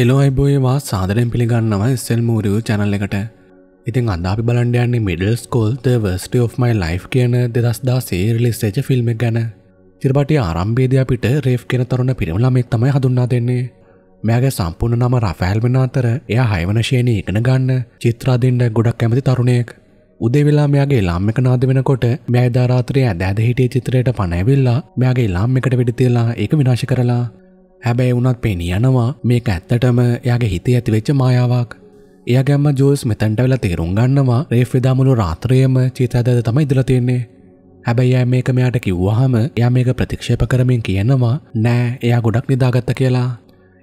Hello අයිබෝයවා සාදරෙන් පිළිගන්නව එස්සෙල් මූරියු channel එකට ඉතින් අදාපි බලන්ඩයන්නේ middle school worst day of my ලයි් කියන දෙදස්දා සේරලිස් සේච ෆිල්ම් ගැන චිරපටි ආරම්භේද අපිට රේෆ් කෙන තරුණ පිරිමලමෙත් තමයි හඳුන්නා දෙන්නේ මෙයාගේ සම්පූර්ණ නම රෆෑල් වෙන අතර එයා හයවනශයනය ඉගෙන ගන්න චිත්‍රාදින්ට ගොඩක් කැමති තරුණයෙක් උදේවෙලා මෙයාගේ ලාම් එක නාද වෙනකොට මෑදාරාත්‍රය ඇදෑද හිටිය චිත්‍රයට පනැවිල්ලා මෙයාගේ ලාම් එකට වෙඩිතිලා ඒක විනාශ කරලා හැබැයි වුණත් පෙනී යනවා මේක ඇත්තටම එයාගේ හිතේ ඇතිවෙච්ච මායාවක්. එයා ගැම්ම ජෝස් මෙතැන්ට වෙලා තේරුම් ගන්නවා රේෆ් වෙදාමුළු රාත්‍රයම චීතදද තමයි ඉදලා තියෙන්නේ. හැබැයි අය මේක මෙයාට කිව්වහම එයා මේක ප්‍රතික්ෂේප කරමින් කියනවා නෑ එයා ගොඩක් නිදාගත්ත කියලා.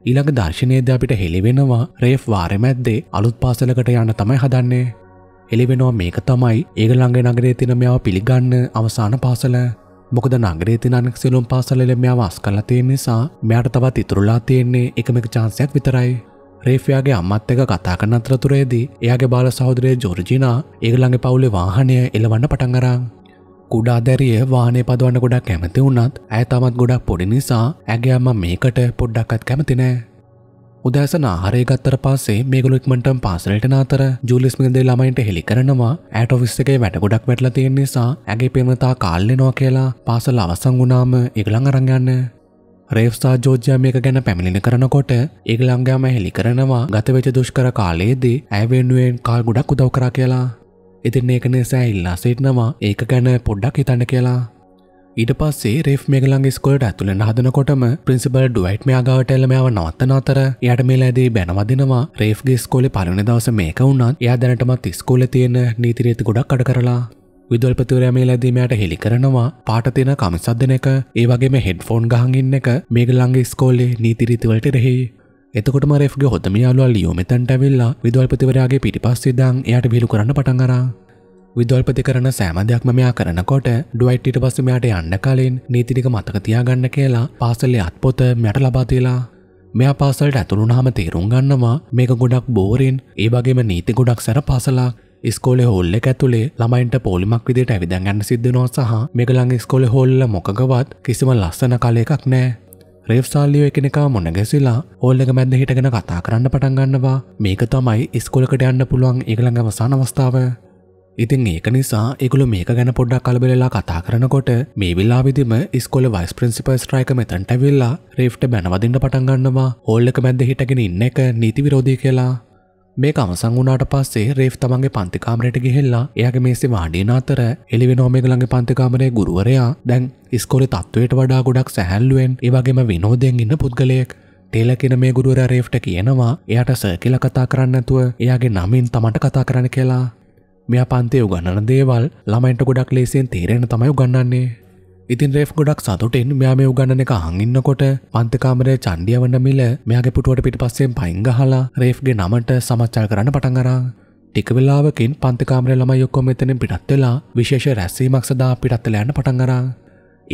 ඊළඟ දර්ශනයේදී අපිට හෙළිවෙනවා රේෆ් වාරේ මැද්දේ අලුත් පාසලකට යන්න තමයි හදන්නේ. හෙළිවෙනවා මේක තමයි ඒගොල්ලන්ගේ නගරේ තියෙන මෙයාව පිළිගන්න අවසාන පාසල. මොකද නගරේ තිනන සිලුම් පාසල්ල මෙයා වස් කරලා තියෙන නිසා මෙයාට තවත් ඉතුරුලා තියෙන්නේ එකම එක චාන්සයක් විතරයි. රේෆයාගේ අම්මත් එක කතා කරන අතරතුරේදී එයාගේ බාල සහෝදරය ජෝර්ජිනා ඒගළඟ පවුලේ වාහනය එළවන්න පටන් අරන්. කුඩා දැරිය වාහනේ පදවන්න ගොඩක් කැමති වුණත් ඇය තමත් ගොඩක් පොඩි නිසා ඇගේ අම්මා මේකට පොඩ්ඩක්වත් කැමති නෑ. උදෑසන ආහාරය ගත්තර පස්සේ මේගොල්ලෝ ඉක්මනටම පාසලට යන අතර ජූලියස් මිගෙන්දේ ළමයින්ට හෙලි කරනවා ඇට් ඔෆිස් එකේ වැඩ ගොඩක් වැටලා තියෙන නිසා ඇගේ පේමතා කාල් වෙනවා කියලා පාසල අවසන් වුණාම ඒගොල්ලන් අරන් යන්න රේව්සා ජෝජ්‍යයා මේක ගැන පැමිණිලි කරනකොට ඒගලංගයාම හෙළි කරනවා ගතවෙච දුෂ්කර කාලයේදී ඇවෙන්ුවෙන් කාල් ගොඩක් උදව් කරා කියලා. ඉතින් ඒක නිසා ඉල්ලා සිටනවා ඒක ගැන පොඩ්ඩක් හිතන්න කියලා. ඊට පස්සේ රෙෆ් මේගලන්ගේ ස්කොලට ඇතුළෙන් හදනකොටම ප්‍රින්සිපල් ඩුවයිට් මෙයාගාවට එල්ලමයාව නවත්තන අතර එයට මේලාදී බැනවදිනවා රේෆ්ගේ ස්කෝලේ පලුණ දවස මේක වුණත් එයා දැනටමත් ස්කෝල තියෙන නීතිරීති ගොඩක් කඩ කරලා විදල්පතුරයා මේ ලැදීමයට හෙළි කරනවා පාට තියෙන කමිසත් දෙන එක ඒ වගේම හෙඩ් ෆෝන් ගහන් ඉන්න එක මේගලන්ගේ ස්කෝලේ නීතිරීතිවලට රෙහි එතකොටම රෙෆ්ගේ හොතම යාලුවා ලියෝ මෙතැන්ට ඇවිල්ලා විදල්පතිවරයාගේ පිටිපස්සේ දං එයට විලු කරන්න පටන් කරා විදල්පති කරන සෑමදයක් මෙයා කරනකොට ඩුවයිට්ට පස්ස මෙයාට යන්න කලින් නීතිනික මතක තියාගන්න කියලා පාසල්ලේ අත්පොත මැට ලබාතිලා මෙයා පාසල්ට ඇතුළුනාම තේරුම් ගන්නවා මේක ගොඩක් බෝරින් ඒ වගේම නීති ගොඩක් සැර පාසලා ස්කෝලේ හොල්ල ඇතුළේ ළමයින්ට පොලිමක් විදිට ඇවිදගන්න සිද්ධනෝ සහ මේකළං ස්කොල හොල්ල මොකගවත් කිසිම ලස්සන කල එකක් නෑ රේව්සාල්ලියෝ එකනෙකා මොනගැසිලා ඕල්ලක මැද හිටගෙන කතා කරන්න පටන්ගන්නවා මේක තමයි ඉස්කොලකට යන්න පුළුවන් ඒගළඟ අවසාන අවස්ථාව ඉතින් ඒක නිසා ඒගොලු මේක ගැන පොඩ්ඩක් කලබලලා කතා කරනකොට මේ විල්ලාවිදිම ස්කොල වයිස් ප්‍රින්සිපල් ස්ට්‍රයික මෙතැන්ට වෙල්ලා රේෆ්ට බැනවදින්න පටන් ගන්නවා ඕල් එක මැද්ද හිටගෙන ඉන්න එක නීති විරෝධී කියලා මේ කමසං වුණාට පස්සේ රේෆ් තමන්ගේ පන්තිකාමරයට ගිහිල්ලා එයාගේ මේසේ වාඩින අතර එලිවෙනෝමේක ළඟ පන්තිකාමරයේ ගුරුවරයා දැන් ඉස්කෝලේ තත්ත්වයට වඩා ගොඩක් සැහැල්ලුවෙන් ඒ වගේම විනෝදයෙන් ඉන්න පුද්ගලයෙක් ටේලකින මේ ගුරුවර රේෆ්ට කියනවා එයට සර් කියලා කතා කරන්න ඇතුව එයාගේ නමින් තමට කතා කරන්න කියලා මෙයා පන්තය උගන්නන දේවල් ළමයින්ට ගොඩක් ලේසියෙන් තේරෙන තමයි උගන්නන්නේ. ඉතින් රේෆ් ගොඩක් සතුටෙන් මෙයා මේ උගන්නන එක හංගින්නකොට පන්තිකාමරේ චන්ඩිය වන්න මිල මෙයාගේ පුටුවට පිටිපස්සෙන් පයිංගහලා රේෆ්ගේ නමට සමච්චල් කරන්න පටන් අරා. ටික වෙලාවකින් පන්තිකාමරේ ළමයි ඔක්කොම එතනින් පිටත් වෙලා විශේෂ රැස්වීමක් සඳහා පිටත් වෙලා යන්න පටන් අරා.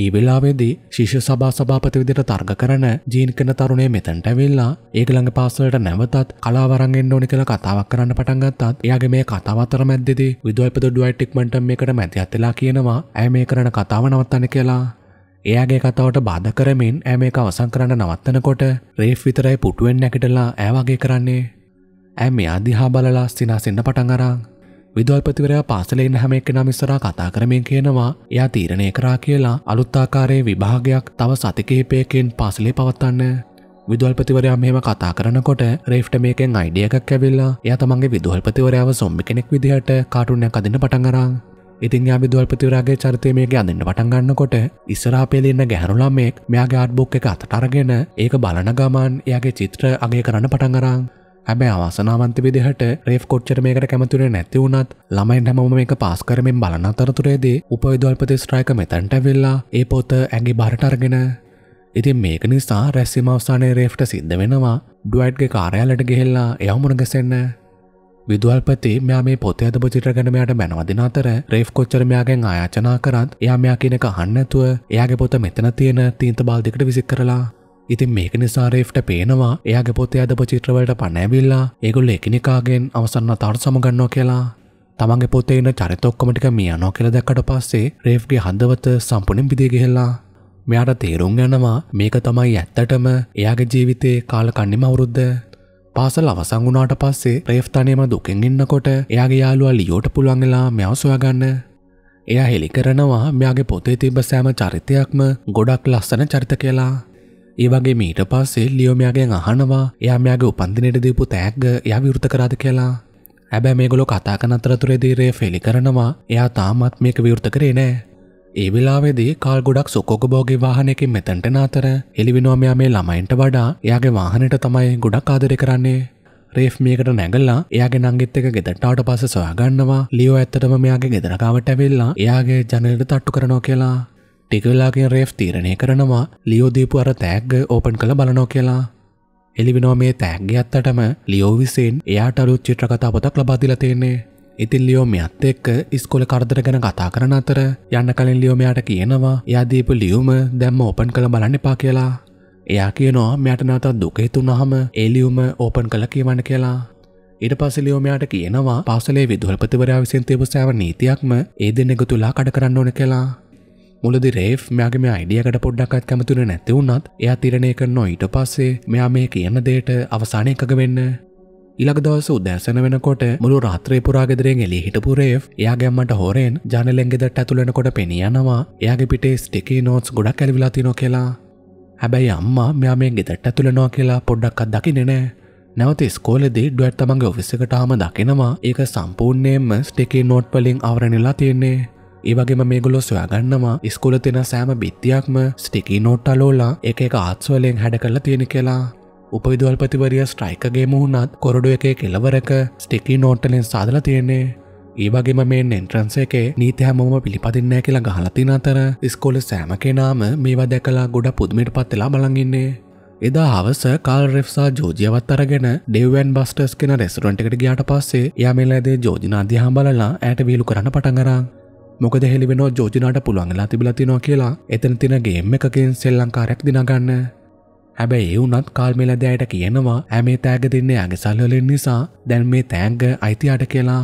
ඒ වෙලාවේදී ශිෂ්‍ය සභා සභාපති විදිහට තර්ක කරන ජීන් කියන තරුණය මෙතනට ඇවිල්ලා ඒක ළඟ පාසලට නැවතත් කලාව අරන් එන්න ඕනේ කියලා කතාවක් කරන්න පටන් ගත්තත් එයාගේ මේ කතාව අතර මැද්දේදී විදුයිපද ඩුවයිට් ටික්මන්ටම් මේකට මැදිහත් වෙලා කියනවා ඇය මේ කරන කතාව නවත්තන්න කියලා එයාගේ කතාවට බාධ කරමින් ඇ මේක අවසන් කරන්න නවත්තනකොට රේෆ් විතරයි පුටුවෙන් නැකටලා ඇවගේ කරන්නේ ඇ මෙයා දිහා බලලා සිනාසෙන්න පටන් අරන් විදල්පතිවරයා පාසලෙන් හැම එක නම් ඉස්සරා කතා කරමින් කියනවා එයා තීරණය කරා කියලා අලුත්තාකාරයේ විභාගයක් තව සතිකහිපයකෙන් පාසලේ පවත්වන්න. විදල්පතිවරයා මෙම කතා කරනකොට රේෆ්ට මේකෙන් අයිඩිය එකක් ඇවිල්ලා එයා තමන්ගේ විදුහල්පතිවරයාව සොම්ි කෙනෙක් විදිහට කාටුන්නයක් අදින්න පටන්ගරා. ඉතින් යා විදුවල්පතිවරාගේ චරිතය මේක අඳන්න පටන්ගන්නකොට ඉස්සරාපෙලෙන්න ගැහරුලා මේක් මෙයාගේ ආඩ්බොක් එක අතටරගෙන ඒක බලන ගමන් එයාගේ චිත්‍ර අගේ කරන්න පටන්ගරා. හැබැ අවසනාවන්ත විදිහට රේෆ් කොච්චර මේකට කැමතුරේ නැති වුණත් ළමයින් හැමම මේක පාස් කරමෙන් බලන අතරතුරේදී උපවිදල්පති ස්ට්‍රයික මෙතැන්ට වෙල්ලා ඒ පොත ඇගේ බරටර්ගෙන ඉතින් මේක නිසා රැස්සිම අවස්ථානය රේෆ්ට සිද්ධ වෙනවා ඩුවයිට්ගේ කාරයාලට ගෙහෙල්ලා එයවමුණ ගැසෙන්න විදුවල්පති මෙයා මේ පොතේ අද පුචිත්‍රගණමයාට බැනවදින අතර රේෆ් කොච්චරමයාගෙන් ආයාචනා කරත් එයා මෙයා කියනක හන්නඇතුව එයාගේ පොත මෙතන තියෙන තීන්ත බාල්දිකට විසික් කරලා ඉතින් මේක නිසා රේෆ්ට පේනවා එයාගේ පොතේ අදපු චිත්‍රවලට පණෑවිල්ලා ඒගොල්ලෝ එකිනෙකාගෙන් අවසන් අතාට සමගන්නවා කියලා තමන්ගේ පොතේ ඉන්න චරිත ඔක්කොම ටික මියනවා කියලා දැක්කට පස්සේ රේෆ්ගේ හදවත සම්පූර්ණයෙන් පිදී ගිහිල්ලා මෙයාට තේරුම් යනවා මේක තමයි ඇත්තටම එයාගේ ජීවිතේ කාලකන්නිම අවුරුද්ද පාසල් අවසන් වුණාට පස්සේ ප්‍රේෆ් තනියම දුකෙන් ඉන්නකොට එයාගේ යාළුවා ලියෝට පුළුවන් වෙලා මෙයාව සොයාගන්න. එයා හෙලි කරනවා මෙයාගේ පොතේ තිබ්බ සෑම චරිතයක්ම ගොඩක් ලස්සන චරිත කියලා. ඒවගේ මීට පස්සේ ලියෝමයාගෙන් අහනවා යාමයාගේ උපන්දිනයට දීපු තෑග්ග යා විෘත කරාද කියලා ඇබැ මේගොලො කතා කනතරතුරේදීරය ෆෙලි කරනවා එයා තාමත් මේක විවෘත කරේ නෑ ඒ වෙලාවේදී කාල් ගොඩක් සොකෝග බෝගේ වාහනයකින් මෙතැන්ට නාතර එලිවිනෝමයා මේ ළමයින්ට වඩා එයාගේ වාහනයට තමයි ගොඩක් ආදරය කරන්නේ. රේෆ් මේකට නැගල්ලා එයාගේ නංගිත් එක ගෙදරටාවට පස්ස සොයාගන්නවා ලියෝ ඇත්තටම මෙයාගේ ගෙදරකාවට ඇවිල්ලා එයාගේ ජනලට තට්ටු කරනවා කියලා. ටිකවෙලාගේ රේෆ් තීරණය කරනවා ලියෝදීපු අර තෑග්ග ඕපන් කළ බලනෝ කියලා. එලිවිනෝ මේ තෑග්ග අත්තටම ලියෝවිසින් එයාට අලුත් චිත්‍රකතා පොතක් ලබාදිල තියෙන්නේ. ඉතින් ලියෝ මෙයත් එක්ක ඉස්කොල කරදර ගැන කතා කරන අතර යන්න කලින් ලියෝ මෙයාට කියනවා එයා දීපු ලියුම දැම්ම ඕපන් කළ බලන්න එපා කියලා. එයා කියනවා මෙයාට නැවතත් දුක හිතුනහම ඒ ලියුම ඕපන් කළ කියවන්න කියලා. ඊට පස්සේ ලියෝ මෙයාට කියනවා පාසලේ විදුහල්පතිවරයා විසින් තියපු සෑම නීතියක්ම ඒ දෙන්නෙකු තුලා කඩ කරන්න ඕන කියලා. මුලදි රේෆ් මෙයාගේ මේ අයිඩියකට පොඩ්ඩක්වත් කැමතුන නැති වුණත් එයා තිරණය කරනවා ඊට පස්සේ මෙයා මේ කියන දෙයට අවසානය එකග වෙන්න ඉලක් දවස උදෑසන වෙනකොට මුළු රාත්‍රේ පුරා ගෙදරෙන් එළි හිටපු රේෆ් එයාගේ අම්මට හොරෙන් ජනලෙන් ගෙදරට ඇතුළෙනකොට පෙනී යනවා එයාගේ පිටේ ස්ටිකී නෝට්ස් ගොඩක් ඇලවිලා තිනෝ කියලා හැබැයි අම්මා මෙයා මේ ගෙදරට ඇතුළෙනවා කියලා පොඩ්ඩක්වත් දකින්නේ නැහැ නැවත ස්කෝලදී ඩුවට් තමන්ගේ ඔෆිස්සකටාම දකිනවා ඒක සම්පූර්ණයෙන්ම ස්ටිකී නෝට් වලින් අවරණලා තියෙන්නේ ඒවගේම මේගොලො සොයාගන්නවා ඉස්කුල තින සෑම බිත්තියක්ම ස්ටිකි නෝට් අලෝලා එක එක ආත්ස්වලෙන් හැඩ කරලා තියෙන කියලා උපවිදවල්පතිවරිය ස්ට්‍රයිකගේ මුහුණත් කොරඩු එක කෙලවරක ස්ටිකි නෝටලෙන් සාදල තියෙන්නේ ඒවගේම මේ නෙන්ට්‍රන්ස එක නීති හැමෝම පිළිපතින්නෑ කියලා ගහලතින අතර ස්කොල සෑම කෙනාම මේවා දැකලා ගොඩ පුදමිට පත්වෙලා බලඟින්නේ එදා හවස කාල් රෙෆ්සා ජෝජියවත් අරගෙන ඩෙවන් බස්ටස් කෙන රෙස්ටරන්ට එකට ගියාට පස්සේ යාමෙල්ලඇදේ ජෝජිනාධ්‍යහම් බලලා ඇයට වීලු කරන පටඟරා මොකද හෙළිවෙනෝ ජෝජනාට පුළුවන්ගලා තිබිලා තිනවා කියලා එතන තින ගේම් එකකින් සෙල්ලංකාරයක් දිනගන්න. හැබැයි ඒ වුණත් කාල්මෙල දෑයට කියනවා ඇමේ තෑග දෙන්නේ ඇගේ සල්වලින් නිසා දැන් මේ තෑංග අයිතියාට කියලා.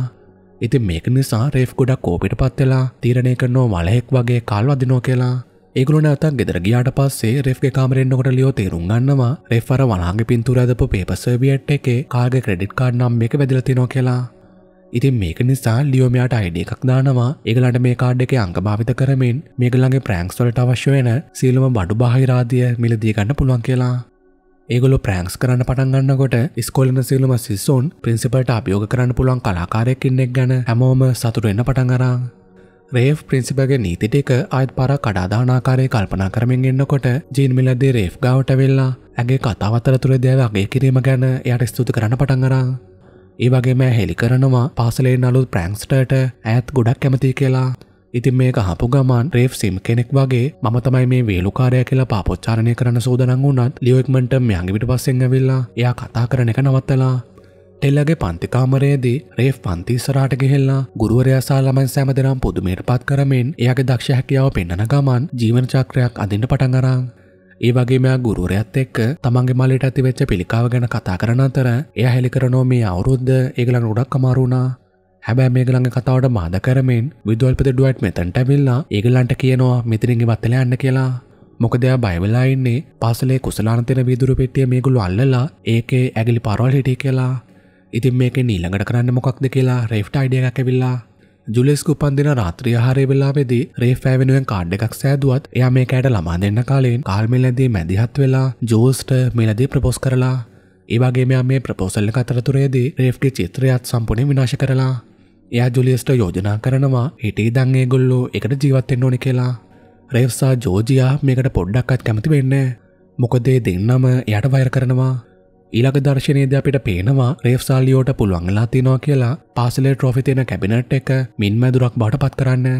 ඉතින් මේක නිසා රේෆ් ගොඩක් කෝපිට පත්වෙලා තීරණය කරනෝ මලහෙක් වගේ කල්වදිනෝ කියලා ඒගුලන අතක් ගෙදර ගියාට පස්සේ රෙෆ් කාමරෙන්න්නකොට ලියෝ තේරුම් ගන්නවා රෙෆ්වර වනාගේ පින්තුරදපු පේපසර්වියට් එකේ කාග ක්‍රඩිට් කාඩ් නම් එක වැදිලතිනෝ කියලා ඉතින් මේක නිසා ලියෝ මෙයාට අයිඩිය එකක් දානවා ඒගලන්ට මේ කාඩ් එක අංගභාවිත කරමින් මේගලගේ ප්‍රෑන්ක්ස්වලට අවශ්‍ය වෙන සීලම බඩු බාහිරාදිය මිලදී ගන්න පුළුවන් කියලා. ඒගොලු ප්‍රෑන්ක්ස් කරන්න පටන්ගන්නකොට ස්කොලන සීලම සිස්සුන් පින්සිපල්ට අභියෝග කරන්න පුළුවන් කලාකාරයකින්නෙක් ගැන හැමෝම සතුටවෙන්න පටන්ගරා. රේෆ් පින්සිපගේ නීතිටික අයත් පර කඩාදානාකාරය කල්පනා කරමින් එන්නකොට ජීන් මිලදී රේෆ් ගාවට වෙල්ලා ඇගේ කතාවත්තර තුළ දෑවගේ කිරීම ගැන එයට ස්තුති කරන්න පටන්ගරා. ඒ වගේම හෙළි කරනවා පාසලේ නලුත් ප්‍රෑංක්ස්ටට ඇත් ගොඩක් කැමති කියලා ඉතින් මේක හපු ගමන් රේෆ් සිම් කෙනෙක් වගේ මම තමයි මේ වේලුකාරය කියලා පාපොච්චාරණය කරන සෝදනං වුණත් ලියෝෙක්මට යඟිට පස්සෙන් ඇවිල්ලා එයා කතා කරන එක නවත්තලා ටෙල්ලගේ පන්තිකාමරයේදී රේ් පන්තිස්සරාට ගෙහෙල්ලා ගුරුවරයාසා ළමන් සෑමදනම් පුදුමයට පත් කරමෙන් එයාගේ දක්ෂ හැකියාව පෙන්න්නන ගමන් ජීවන චක්‍රයක් අඳින්න පටන් අරං ඒ වගේ මෙයා ගුරුරයත් එක්ක තමන්ගේ මලට ඇති වෙච්ච පිළිකාව ගැන කතා කරන අතර එයා හෙළි කරනෝ මේ අවුරුද්ද ඒගලන් උඩක් අමාරුණා හැබැ මේගළඟ කතාවට මාද කරමින් විදුවල්පත ඩුවට් මෙතැන්ට විල්ලා ඒගලන්ට කියනවා මෙතිරින්ගේ වත්තල යන්න කියලා මොකදයා බයිවලාඉන්නේ පාසලේ කුසලාන්තෙන විදුරු පෙටිය මේගුළු අල්ලලා ඒකේ ඇගලි පරවල් හිටි කියලා ඉතින් මේක නීළඟට කරන්න මොකක්ද කියලා රේෆ්ට අයිඩිය එකැවිල්ලා ජුලෙස්ක උපන්දින රාත්‍රිය හාරය වෙලාවෙදී රේ ෆෑවෙනුවෙන් කාඩ් එකක් සෑදුවත් එයා මේකෑට ළමා දෙන්න කාලෙන් කාල්මෙල්ලදී මැදිහත් වෙලා ජෝස්ට මෙලදී ප්‍රපෝස් කරලා ඒවාගේ මෙයා මේ ප්‍රපෝසල්ල අතරතුරේදී රේෆ්ගේ චිත්‍රයත් සම්පුර්ණ විනාශ කරලා එයා ජුලියස්ට යෝජනා කරනවා හිටේ දංගේ ගොල්ලෝ එකට ජීවත්තෙන් ඕනි කියලා රේෆ්සා ජෝජියා මේකට පොඩ්ඩක්කත් කැමති වෙන්න මොකදේ දෙන්නම යට වයර කරනවා ඊළඟ දර්ශනයේද අපිට පේනවා රේෆ් සල්ලියෝට පුළුවන්ලා තිනවා කියලා පාසලේ ට්‍රොෆි තියෙන කැබිනට් එක මින් මැදුරක් බවට පත් කරන්න.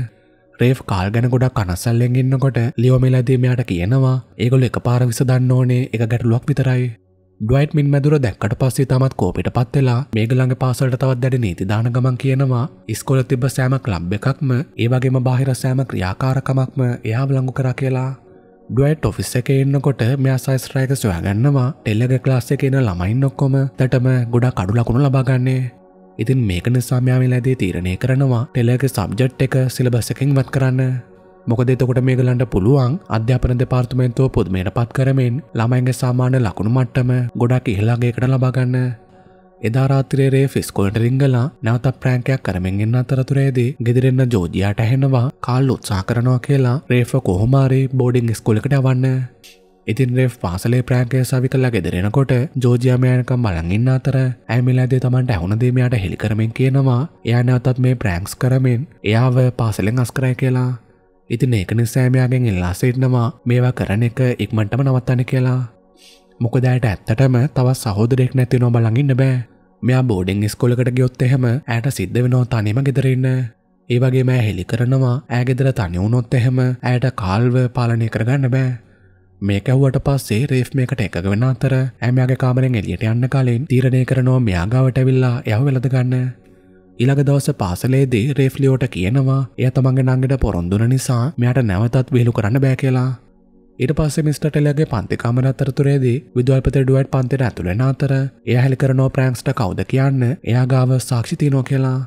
රේෆ් කාල් ගැන ගොඩක් අනසල්ලෙන් ඉන්නකොට ලියෝමෙලදී මෙයාට කියනවා ඒගොල්ලෝ එකපාර විසඳන්න ඕනේ එක ගැටලුවක් විතරයි. ඩ්වයිට් මින් මැදුර දැක්කට පස්සේ තමත් කෝපිට පත් වෙලා මේගළඟ පාසලට තවත් දැඩි නීති දාන ගමන් කියනවා ඉස්කොල තිබ්බ සෑම ක්ලබ් එකක්ම ඒ වගේම බාහිර සෑම ක්‍රියාකාරකමක්ම එයා ලඟු කරා කියලා ඩුවයිට් ඔෆිස් එක එන්නකොට මෙයා සයිස්රයක සොයාගන්නවා ටෙල්ලග ක්ලාස් එක එන ළමයින් ඔක්කොම තටම ගොඩා කඩු ලකුණු ලබාගන්නේ ඉතින් මේක නිසාමයාම ලැදේ තීරණය කරනවා ටෙලක සබ්ජට් එක සිලබස්සකින් වත් කරන්න මොකද එතකොට මේගලන්ට පුළුවන් අධ්‍යාපන දෙපාර්තුමෙන්තුව පුදුමයට පත් කරමෙන් ළමයින්ගේ සාමාන්‍ය ලකුණු මට්ටම ගොඩක් ඉහලාගේකට ලබාගන්න එදාරාත්‍රේ රේ ෆිස්කොලට රිංගලා නැවත ප්‍රෑන්කයක් කරමෙන් එන්න අතරතුරේදී ගෙදිරෙන්න ජෝජියාට ඇහෙනවා කාල් උත්සා කරනවා කියලා රේෆ කොහොමාරි බෝඩිං ස්කොලකට යවන්න. ඉතින් රේ පාසලේ ප්‍රෑන්කය සවි කල්ලා ගෙදරෙනකොට ජෝජයාමයනකම් බලඟන්න අතර ඇමිලාදේ තමන්ට ඇහුණදේමයාට හෙළිකරමෙන් කියනවා එයානවතත් මේ ප්‍රෑන්ක්ස් කරමෙන් එයාව පාසලෙන් අස්කරය කියලා ඉතින් ඒක නිසෑමයාගෙන් ඉල්ලා සිටනවා මේවා කරන එක ඉක්මටම නවත්තන කියලා මොකදෑට ඇත්තටම තවත් සහෝදරෙක් නැති නොබ ළඟින්න බෑ මෙයා බෝඩෙන් ස්කොලකට ගියොත් එහෙම ඇයට සිද්ධ වෙනෝ තනිම ගෙදරන්න. ඒවගේ මෑ හෙළි කරනවා ඇගෙදර තනිවුණොත් එහෙම ඇයට කාල්ව පාලනය කරගන්න බෑ. මේකැව්වට පස්සේ රේෆ් මේකට එක වෙන අතර ඇමයාගේ කාමරෙන් එලියට යන්න කලින් තීරණය කරනවා මෙයාගාවටවිල්ලා යව වෙලදගන්න. ඉළඟ දවස පාසලේදී රේෆ්ලියෝට කියනවා එය තමන්ගේ නංගට පොරොන්දුන නිසා මෙයට නැවතත් විහිලු කරන්න බෑ කියලා. ඊට පස්සේ මිස්ටර් ටෙලගේ පන්ති කමර අතරතුරේදී විදුහල්පත ඩුවට් පන්තිට ඇතුළෙන අතර එයා හැලි කරනෝ ප්‍රෑන්ක්ස්ට කවුද කියන්න එයා ගාව සාක්ෂි තියනෝ කියලා.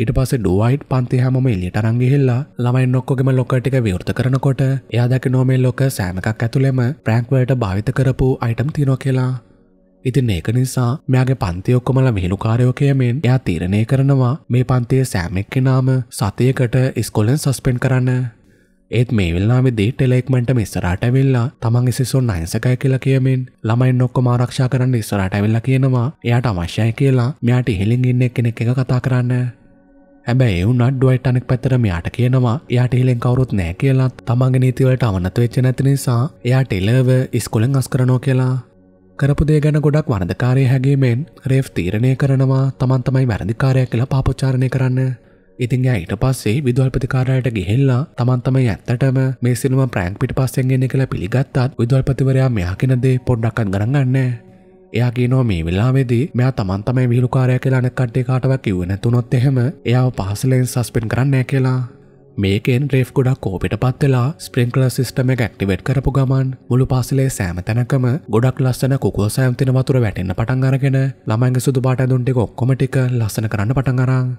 ඊට පස්සේ ඩුවයිට් පන්ති හැමම එළියට අරන් ගිහිල්ලා ළමයි නොක්කොගෙම ලොකර් ටික විවෘත කරනකොට එයා දකිනෝ මේ ලොකර් සෑම එකක් ඇතුළෙම ප්‍රෑන්ක් වලට භාවිත කරපු අයිටම් තියනෝ කියලා. ඉතින් ඒක නිසා මෙයාගේ පන්ති ඔක්කොමලා විහිළුකාරයෝ කියමින් එයා තීරණය කරනවා මේ පන්තියේ සෑම එක්කෙනාම සතියකට ඉස්කෝලෙන් සස්පෙන්ඩ් කරන්න. ඒත් මේ වෙල්ලාමෙදී ටෙලෙක්මන්ටම ඉස්සරහට ඇවිල්ලා තමන් ඉසිසුන් අහිංසකය කියලා කියමින් ළමයින් ඔක්කොම ආරක්ෂා කරන්න ඉස්සරහට ඇවිල්ලා කියනවා එයාට අවශ්‍යයි කියලා මෙයාට ඉහලින් ඉන්න කෙනෙක් එක කතා කරන්න හැබැයි එවුන් අඩ්ඩුවයිට අනෙක් පැතර මෙයාට කියනවා යාට ඉලෙන් කවරුත් නෑ කියලා තමන්ගේ නීතිවලට අවනත වෙච්ච නැති නිසා එයාට එලව ඉස්කුලෙන් අස් කරනෝ කියලා කරපු දේ ගැන ගොඩක් වරදකාරය හැගීමෙන් රේෆ් තීරණය කරනවා තමන් තමයි වැරදිකාරයක් කියලා පාපොච්චාරණය කරන්න ඉතින් එයා ඊට පස්සේ විදුහල්පතිකාරයට ගෙහිල්ලා තමන් තමයි ඇත්තටම මේ සිනම ප්‍රෑන්ක් පිට පස්සෙන් එන්නේ කියලා පිළිගත්තත් විදුහල්පතිවරයා මෙයා කියන දේ පොඩ්ඩක්වත් ගණන් ගන්නෑ. එයා කියනෝ මේ වෙලාවේදී මෙයා තමන් තමයි විහිළුකාරය කියලා අනෙක් කට්ටිය කාටවත් කිව්වේ නැතුනොත් එහෙම එයාව පහසලෙන් සස්පෙන්ඩ් කරන්නෑ කියලා. මේකෙන් රේෆ් ගොඩක් කෝපිට පත් වෙලා ස්ප්‍රින්ක්ලර් සිස්ටම් එක ඇක්ටිවේට් කරපු ගමන් මුළු පාසලේ සෑම තැනකම ගොඩක් ලස්සන කුකුල් සෑම් තින වතුර වැටෙන්න පටන් අරගෙන ළමයින්ගේ සුදු පාට ඇඳුම් ටික ඔක්කොම ටික ලස්සන කරන්න පටන් අරන්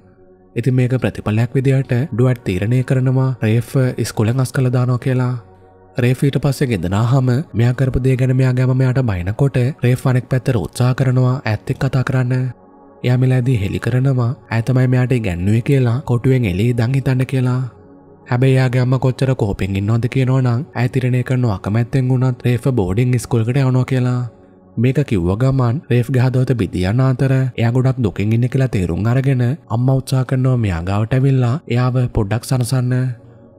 ඉති මේක ප්‍රතිඵලයක් විදිහට ඩුවට් තීරණය කරනවා රේෆ් ඉස්කුලෙන් අස් කළ දානෝ කියලා රේෆීට පස්සේ ගෙදනාහම මෙයාකරපදේ ගැන මෙයා ගැමයාට බයිනකොට රේ ෆනෙක් පැත්තර උත්සා කරනවා ඇත්තෙක් කතා කරන්න යාමිලෑදී හෙළි කරනවා ඇතමයි මෙයාට ගැන්නුවේ කියලා කොටුවෙන් එලි දංහිතන්න කියලා හැබැයා ගැම්ම කොච්චර කෝපෙන් ඉන්නොද කියනෝනම් ඇතිරණය කරනවා අකමැත්තෙන් වුණත් රේෆ බෝඩිං ස්කුල්කට යනෝ කියලා මේක කිව්ව ගමන් රේෆ් ගහදවත බිතියන්න අතර එයා ගොඩක් දුකින් ඉන්න කියලා තේරුම් අරගෙන අම්මා උත්සාහ කරනවා මෙයා ගාවට ඇවිල්ලා එයාව පොඩ්ඩක් සනසන්න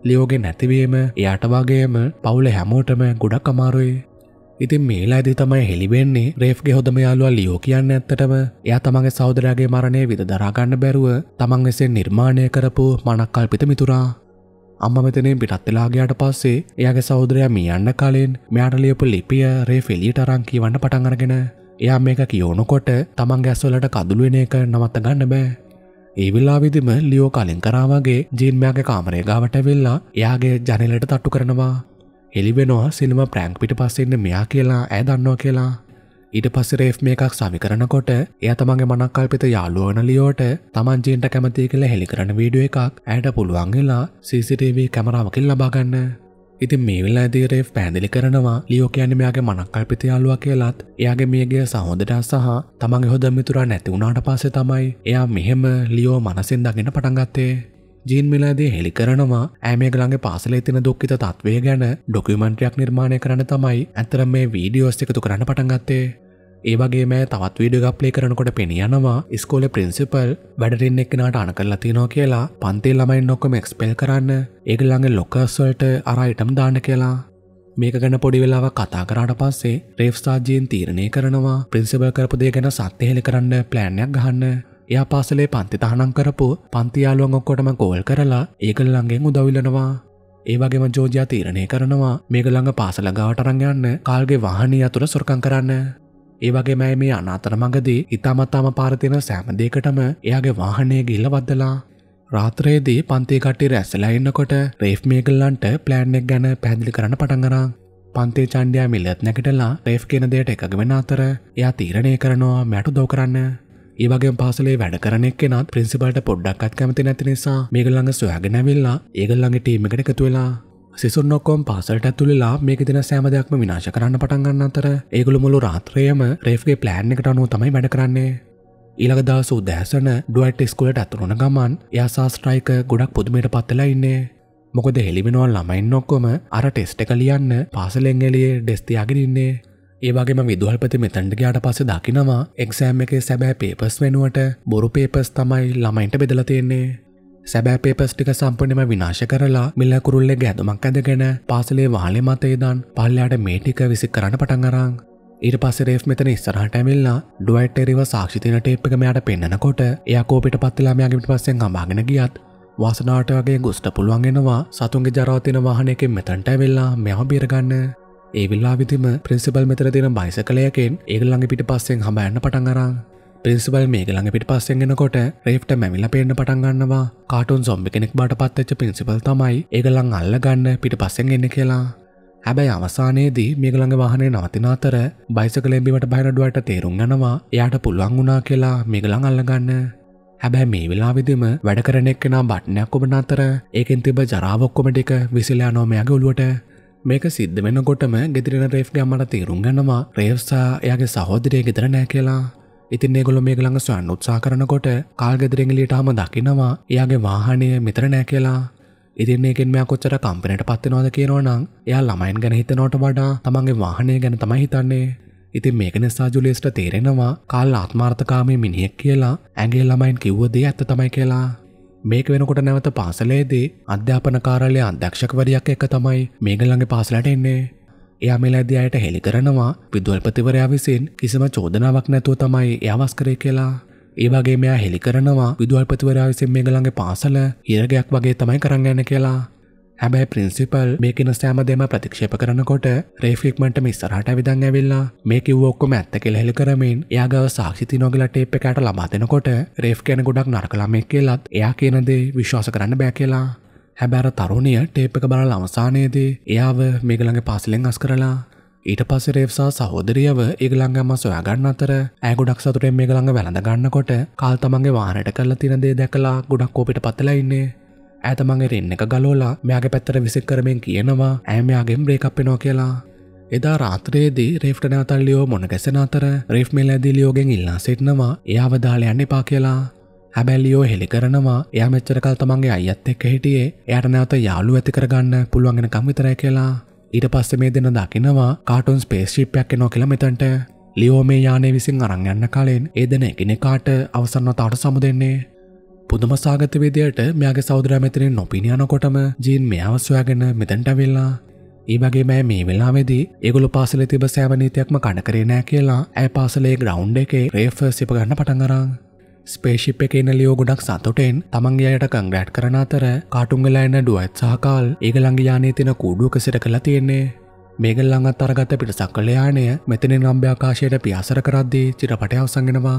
ලියෝගේ නැතිවීම එයාට වගේම පවුල හැමෝටම ගොඩක් අමාරුයි ඉතින් මේලා ඇති තමයි හෙළිවෙන්නේ රේෆ්ගේ හොදම යාළුවා ලියෝ කියන්න ඇත්තටම එයා තමන්ගේ සහෝදරයාගේ මරණය විඳ දරාගන්න බැරුව තමන් විසින් නිර්මාණය කරපු මනක්කල්පිත මිතුරා අම්ම මෙතනින් පිටත් වෙලාගයාට පස්සේ එයාගේ සෞදරයා මේ යන්න කලින් මෙයාට ලියපු ලිපිය රේ ෆෙලියට අරන් කියවන්න පටන් අරගෙන එයා මේක කියවනකොට තමන් ගැස්වලට කදුළු වෙන එක නවත්ත ගන්න බෑ ඒ වෙලාවිදිම ලියෝ කලින් කරාවගේ ජීන්මයාගේ කාමරය ගාවට වෙල්ලා එයාගේ ජනලට තට්ටු කරනවා. එලිබෙනවා සිනම ප්‍රෑංක් පිට පස්සෙන්න මෙයා කියලා ඇය දන්නවා කියලා ඊට පස්සරේ මේ එකක් සමි කරනකොට එය තමන්ගේ මනක්කල්පිත යාලුවන ලියෝට තමන් ජීන්ට කැමතිය කියල හෙළි කරන වීඩුව එකක් ඇයට පුළුවන්ගලා CCTV කැමරාවකින් ලබාගන්න. ඉතින් මේ වෙලා ඇදීරේ පැදිලි කරනවා ලියෝ කියන මෙයාගේ මනක්කල්පිත යාලුව කියලත් එයාගේ මියගේ සහෝදට සහ තමන් හොද මිතුරා නැති වුණාට පස්සේ තමයි එයා මෙහෙම ලියෝ මනසින් දගෙන පටන්ගත්තේ. ජීන් මිලදී හෙළි කරනවා ඇමේගලගේ පාසලේ තින දුක්කිත තත්වය ගැන ඩොකිමන්ට්‍රයක් නිර්මාණය කරන තමයි ඇතරම් මේ වීඩියෝස් එකතු කරන්න පටන්ගත්තේ. ඒවගේ මේ තවත් වීඩ ගප්ලේ කරනකොට පෙනියනවා ස්කෝල ප්‍රින්සිපල් වැඩරින් එක්නට අනකරලා තිනෝ කියලා පන්තේ ළමයි නොක්කම එක්ස්පෙල් කරන්න ඒගල්ළඟ ලොකස්වලට අරයිටම් දාන කියලා මේක ගැන පොඩි වෙලාව කතා කරාට පස්සේ රේෆ්ස්ථාජයෙන් තීරණය කරනවා ප්‍රින්සිබල් කරපදේ ගැන සත්‍යහෙලි කරන්න ප්ලෑන්යක් ගහන්න එයා පාසලේ පන්ති තහනම් කරපු පන්තියාලුවන් ඔක්කොටම කෝල් කරලා ඒගල්ලන්ගෙන් උදවිලනවා. ඒවගේම ජෝජයා තීරණය කරනවා මේගළඟ පාසලගාවට රංයන්න කාල්ගේ වාහනී අතුර සොරකං කරන්න. ඒවගේ මෑ මේ අනාතර මඟදී ඉතාමත්තාම පාරතින සෑමදේකටම එයාගේ වාහනය ගිල්ල වදදලා රාත්‍රයේදී පන්තිකට්ටිර ඇසලා ඉන්නකොට රේෆ් මේගල්ලන්ට ප්ලෑන්ෙක් ගැන පැදිලි කරන පටන්ගරා. පන්තේ චන්ඩයා මිල්ලත් නැකටලා රේෆ් කෙනදයට එකග වෙන අතර එයා තීරණය කරනවා මැටු දෝ කරන්න ඒවගේ පාසලේ වැඩ කරනෙක් කෙනත් ප්‍රින්සිපල්ට පොඩ්ඩක්ත් කැමති නැති නිසා මේගල්ළඟ සොයාගෙනැවිල්ලා ඒගල්ළඟ ටීමකට එකතුවෙලා සිසුන්නොක්කොම් පාසල්ට ඇතුළලා මේක දෙන සෑමදයක්ම විනාශ කරන්න පටන්ගන්න අතර ඒගුළු මුළු රාත්‍රයම රේෆ්ගේ ප්ලෑන් එකට අනුව තමයි වැඩ කරන්නේ ඊළඟ දවස උදෑසන ඩුවට් ස්කුලට ඇතුරුණ ගමන් යාසා ස්ට්‍රයික ගොඩක් පුදුමයට පත්තලා ඉන්නේ මොකද හෙළිවෙනවල් ළමයින් ඔක්කොම අර ටෙස්ට එක ලියන්න පාසලෙන් එලියේ ඩෙස්තියාගෙන ඉන්නේ ඒවාගේම විදුහල්පති මෙතැන්ඩගයාට පස දකිනවා එක්සෑම් එකේ සැබෑ පේපස් වෙනුවට බොරු පේපස් තමයි ළමයින්ට බෙදලතියෙන්නේ සැබෑ පේපස්ටික සම්පනම විනාශ කරලා මිල්ලකුරුල්ලෙ ගැදමක් ඇදගෙන පාසලේ වාලෙ මතේදන් පල්ලයාට මේටික විසි කරන්න පටන්ගරං ඊට පස්සේ රේෆ් මෙතන ඉස්සරහට ඇවිල්ලා ඩුවයිට් එරිව සාක්ෂි තියෙන ටේප් එක මෙයාට පෙන්නනකොට එයා කෝපිට පත් ළමයාගේ පිටිපස්සෙන් අඹාගෙන ගියත් වාසනාවට වගේ ගුස්ට පුළුවන් වෙනවා සතුන්ගේ ජරාව තියෙන වාහනයකින් මෙතනට ඇවිල්ලා මෙයාව බේරගන්න ඒ විල්ලා විතිම ප්‍රින්සිපල් මෙතර තින බයිස කලයකෙන් ඒගල්ලඟ පිට පස්සෙන් හම ඇන්න පටන්ගරා ප්‍රින්සිපල් මේගළඟ පිට පස්සෙන් එෙනකොට රේට් මැමිල පේන්න පටන්ගන්නවා කාටුන් සොම්බි කෙනෙක් බට පත්තච්ච පින්සිපල් තමයි ඒගල්ලං අල්ල ගන්න පිට පස්සෙන් එන්න කියලා හැබැයි අවසානයේදී මේගළඟ වාහනය නවතින අතර බයිසකලෙම්බිවට බයිරඩුවට තේරුම් ගනවා එයාට පුළුවන් වුණා කියලා මේගළං අල්ලගන්න. හැබැ මේ වෙලා විදිම වැඩකරනෙක් කෙනා බට්නයක් ඔබන අතර ඒකෙන් තිබ ජරාවක්කොමටික විසිලයා නෝමයගේ ඔලුවට මේක සිද්ධ වෙනකොටම ගෙදිරෙන රේෆ්ගේ අමට තේරුම් ගන්නවා රේව්සා එයාගේ සහෝදරය ගෙදර නෑ කියලා. ඉතින් ඒගොල්ලෝ මේක ළඟ සොයන්න උත්සාහ කරනකොට කාල් ගෙදරින් එළියට ආම දකිනවා එයාගේ වාහනය මෙතන නෑ කියලා. ඉතින් ඒකෙන් මෙයා කොච්චර කම්පැනිට පත් වෙනවද කියනවනම් එයා ළමයින් ගැන හිතනවට වඩා තමන්ගේ වාහනය ගැන තමයි හිතන්නේ. ඉතින් මේක නිසා ජුලියස්ට තේරෙනවා කාල් ආත්මාර්ථකාමී මිනිහෙක් කියලා ඇගේ ළමයින් කිව්ව දේ ඇත්ත තමයි කියලා. මේක වෙනකොට නැවත පාසලේදී අධ්‍යාපන කාරලය අධ්‍යක්ෂකවරයක් එක තමයි මේගල්ලඟ පාසලට එන්නේ. එයා මෙලැදි අයට හෙළි කරනවා විදුවල්පතිවරයා විසින් කිසිම චෝදනාවක් නැතුව තමයි එයවස් කරේ කියලා. ඒවගේ මෙයා හෙළි කරනවා විදුවල්පතිවරයා විසින් මේගලඟ පාසල ඉරගයක් වගේ තමයි කරන්න යන කියලා හැබැයි ප්‍රින්සිපල් මේක නසෑම දෙම ප්‍රතික්ෂප කරනකොට රේෆික්මට මිස්සරහට විදං ඇවිල්ලා මේ කිව්වොක්කොම ඇත්ත කෙහෙළි කරමින් එයාගව සාක්ෂිති නොගල ටේප් එකට ලබා දෙනකොට රේෆ් කෙන ගොඩක් නර්කලාමෙක් කියලත් එයා කියනදේ විශ්වාස කරන්න බෑ කියලා හැබැර තරුණිය ටේප් එක බල අවසානයේදී එයාව මේගළඟ පාසිලෙන් අස් කරලා ඊට පස්සේ රේව්සා සහෝදරියව ඒගළංගම සොයාගන්න අතර ඇ ගොඩක් සතුරෙන් මේගළඟ වැළඳ ගන්නකොට කල් තමන්ගේ වාහනට කරලා තින දේ දැකලා ගොඩක් කෝපිට පතලා ඉන්නේ ඇතමගේ එන්න එක ගලෝලා මෙයාගේ පැත්තර විසික් කරමෙන් කියනවා ඇමයාගෙන් බ්‍රේකප්පෙනෝ කියලා එදා රාත්‍රයේදී රේෆ්ට නෑතල්ලියෝ මොන ගැසෙන අතර රේෆ් මෙල් ඇදිලියෝගෙන් ඉල්ලා සිටනවා එයාවදාල යන්න එපා කියලා හැබැල්ලියෝ හෙළි කරනවා එයා මෙච්චරකල් තමන්ගේ අයත් එක්ක හිටියේ එයට නැවත යාලු ඇති කරගන්න පුළුවන්ගෙන කම්විතරය කියලා ඊට පස්ස මේ දෙන දකිනවා කාටුන් ස්පේශිප්යක් එනෝ කියලා මෙතන්ට ලියෝ මේ යානේ විසින් අරං යන්න කලින් ඒ දෙන එකනෙකාට අවසන්නතාට සමු දෙන්නේ පුදුම සාගත විදියට මෙයාගේ සෞදරයා මෙතනින් නොපිනියනකොටම ජීන් මෙයාව සොයාගෙන මෙතනට වෙල්ලා ඒ වගේ මෑ මේ වෙලාවේදී ඒගොල්ලෝ පාසලේ තිබ සෑම නීතියක්ම කඩ කරේ නෑ කියලා ඇය පාසලේ ග්‍රවුන්ඩ් එකේ රේෆර්ස් ඉප ගන්න පටන් අරන් ස්පේශිප් එක එන ලියෝ ගොඩක් සතුටෙන් තමන්ගේ අයට කංග්‍රැට් කරන අතර කාටුන්ගලා එන ඩුවත් සහකාල් ඒගලංග යානයේ තියෙන කූඩුවක සිට කළා තියෙන්නේ මේගල් ළඟත් අරගත පිටසක්කල යානය මෙතනින් නම්භ්‍යාකාශයට පියාසර කරද්දී චිරපටය අවසංගෙනවා